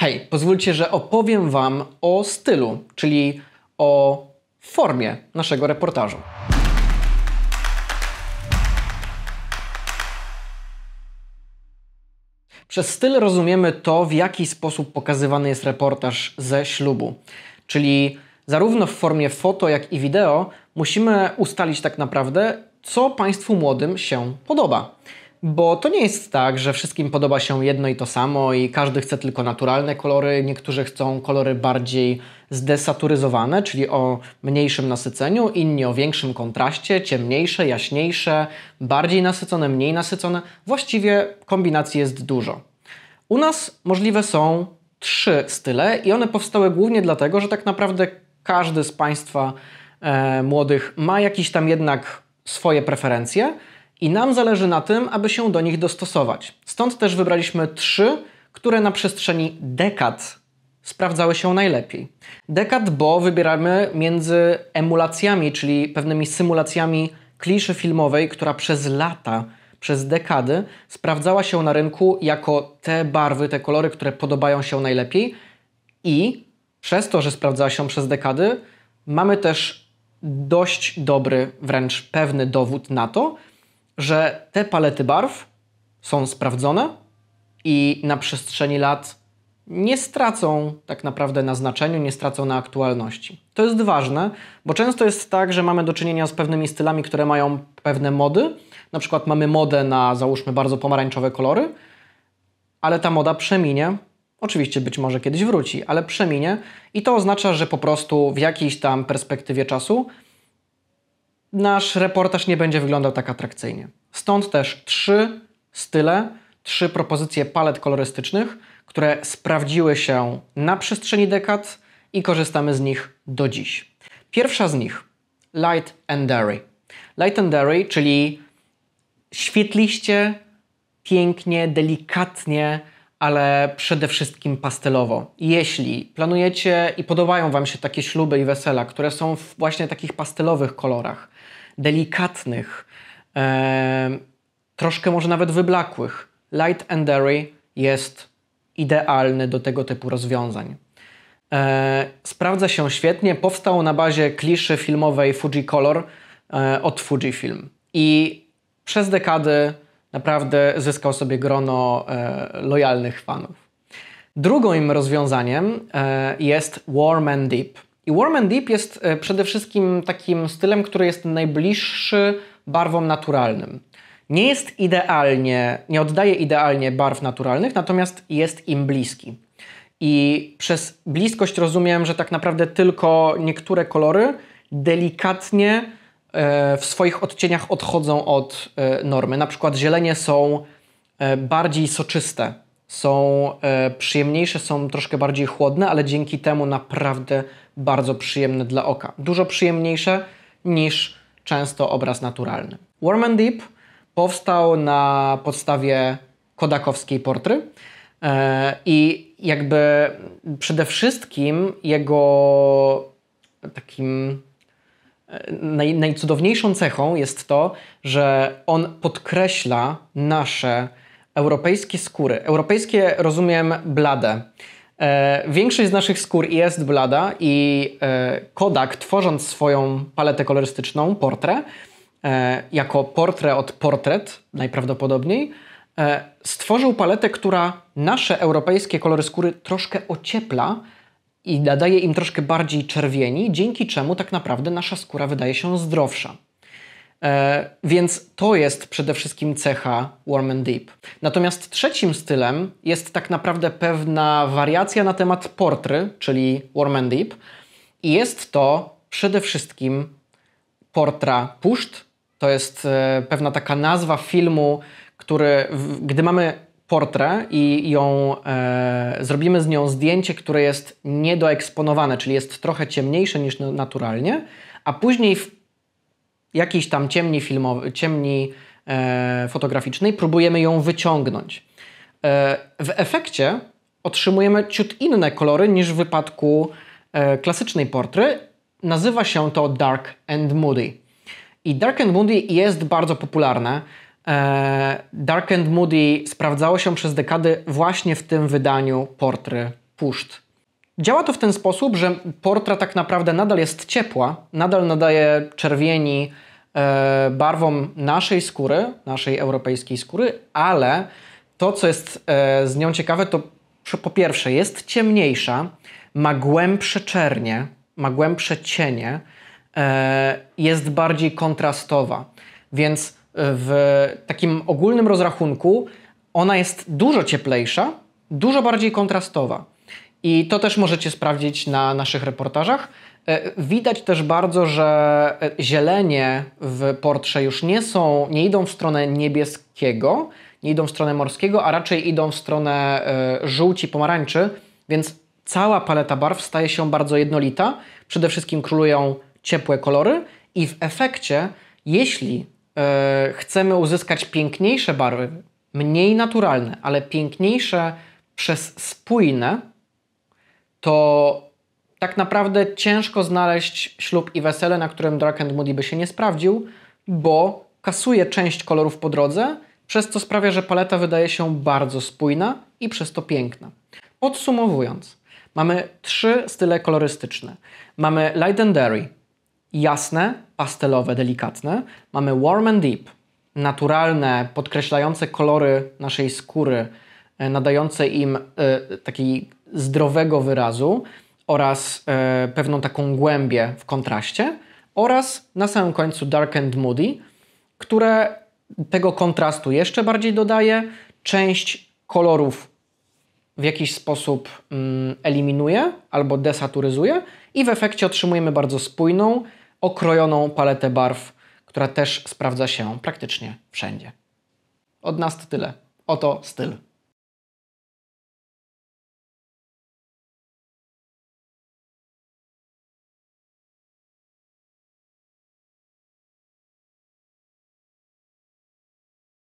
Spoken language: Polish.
Hej, pozwólcie, że opowiem Wam o stylu, czyli o formie naszego reportażu. Przez styl rozumiemy to, w jaki sposób pokazywany jest reportaż ze ślubu. Czyli zarówno w formie foto, jak i wideo musimy ustalić tak naprawdę, co Państwu młodym się podoba bo to nie jest tak, że wszystkim podoba się jedno i to samo i każdy chce tylko naturalne kolory, niektórzy chcą kolory bardziej zdesaturyzowane, czyli o mniejszym nasyceniu, inni o większym kontraście, ciemniejsze, jaśniejsze, bardziej nasycone, mniej nasycone. Właściwie kombinacji jest dużo. U nas możliwe są trzy style i one powstały głównie dlatego, że tak naprawdę każdy z Państwa e, młodych ma jakiś tam jednak swoje preferencje, i nam zależy na tym, aby się do nich dostosować. Stąd też wybraliśmy trzy, które na przestrzeni dekad sprawdzały się najlepiej. Dekad, bo wybieramy między emulacjami, czyli pewnymi symulacjami kliszy filmowej, która przez lata, przez dekady sprawdzała się na rynku jako te barwy, te kolory, które podobają się najlepiej i przez to, że sprawdzała się przez dekady, mamy też dość dobry, wręcz pewny dowód na to, że te palety barw są sprawdzone i na przestrzeni lat nie stracą tak naprawdę na znaczeniu, nie stracą na aktualności. To jest ważne, bo często jest tak, że mamy do czynienia z pewnymi stylami, które mają pewne mody. Na przykład mamy modę na, załóżmy, bardzo pomarańczowe kolory, ale ta moda przeminie. Oczywiście być może kiedyś wróci, ale przeminie i to oznacza, że po prostu w jakiejś tam perspektywie czasu nasz reportaż nie będzie wyglądał tak atrakcyjnie. Stąd też trzy style, trzy propozycje palet kolorystycznych, które sprawdziły się na przestrzeni dekad i korzystamy z nich do dziś. Pierwsza z nich Light and Dairy. Light and Dairy, czyli świetliście, pięknie, delikatnie, ale przede wszystkim pastelowo. Jeśli planujecie i podobają Wam się takie śluby i wesela, które są w właśnie takich pastelowych kolorach, delikatnych, e, troszkę może nawet wyblakłych, Light and Dairy jest idealny do tego typu rozwiązań. E, sprawdza się świetnie, powstał na bazie kliszy filmowej Fuji Color e, od Fujifilm i przez dekady naprawdę zyskał sobie grono e, lojalnych fanów. Drugim rozwiązaniem e, jest Warm and Deep. I Warm and Deep jest e, przede wszystkim takim stylem, który jest najbliższy barwom naturalnym. Nie jest idealnie, nie oddaje idealnie barw naturalnych, natomiast jest im bliski. I przez bliskość rozumiem, że tak naprawdę tylko niektóre kolory delikatnie E, w swoich odcieniach odchodzą od e, normy. Na przykład zielenie są e, bardziej soczyste, są przyjemniejsze, są troszkę bardziej chłodne, ale dzięki temu naprawdę bardzo przyjemne dla oka. Dużo przyjemniejsze niż często obraz naturalny. Warm and Deep powstał na podstawie kodakowskiej portry i jakby przede wszystkim jego takim naj, najcudowniejszą cechą jest to, że on podkreśla nasze europejskie skóry. Europejskie rozumiem blade. E, większość z naszych skór jest blada i e, Kodak tworząc swoją paletę kolorystyczną, portrę, e, jako portrę od portret najprawdopodobniej, e, stworzył paletę, która nasze europejskie kolory skóry troszkę ociepla, i nadaje im troszkę bardziej czerwieni, dzięki czemu tak naprawdę nasza skóra wydaje się zdrowsza. E, więc to jest przede wszystkim cecha Warm and Deep. Natomiast trzecim stylem jest tak naprawdę pewna wariacja na temat portry, czyli Warm and Deep. I jest to przede wszystkim portra puszt. To jest e, pewna taka nazwa filmu, który, w, gdy mamy portrę i ją e, zrobimy z nią zdjęcie, które jest niedoeksponowane, czyli jest trochę ciemniejsze niż naturalnie, a później w jakiejś tam ciemni, filmowy, ciemni e, fotograficznej próbujemy ją wyciągnąć. E, w efekcie otrzymujemy ciut inne kolory niż w wypadku e, klasycznej portry. Nazywa się to Dark and Moody. I Dark and Moody jest bardzo popularne. E, Dark and Moody sprawdzało się przez dekady właśnie w tym wydaniu portry puszt. Działa to w ten sposób, że portra tak naprawdę nadal jest ciepła, nadal nadaje czerwieni e, barwom naszej skóry, naszej europejskiej skóry, ale to, co jest e, z nią ciekawe, to po pierwsze jest ciemniejsza, ma głębsze czernie, ma głębsze cienie, jest bardziej kontrastowa, więc w takim ogólnym rozrachunku ona jest dużo cieplejsza, dużo bardziej kontrastowa. I to też możecie sprawdzić na naszych reportażach. E, widać też bardzo, że e, zielenie w portrze już nie są, nie idą w stronę niebieskiego, nie idą w stronę morskiego, a raczej idą w stronę e, żółci, pomarańczy, więc cała paleta barw staje się bardzo jednolita. Przede wszystkim królują ciepłe kolory i w efekcie, jeśli E, chcemy uzyskać piękniejsze barwy, mniej naturalne, ale piękniejsze przez spójne, to tak naprawdę ciężko znaleźć ślub i wesele, na którym dragon and Moody by się nie sprawdził, bo kasuje część kolorów po drodze, przez co sprawia, że paleta wydaje się bardzo spójna i przez to piękna. Podsumowując, mamy trzy style kolorystyczne. Mamy Dairy, jasne, pastelowe, delikatne. Mamy warm and deep, naturalne, podkreślające kolory naszej skóry, e, nadające im e, taki zdrowego wyrazu oraz e, pewną taką głębię w kontraście. Oraz na samym końcu dark and moody, które tego kontrastu jeszcze bardziej dodaje, część kolorów w jakiś sposób mm, eliminuje albo desaturyzuje i w efekcie otrzymujemy bardzo spójną, okrojoną paletę barw, która też sprawdza się praktycznie wszędzie. Od nas to tyle. Oto styl.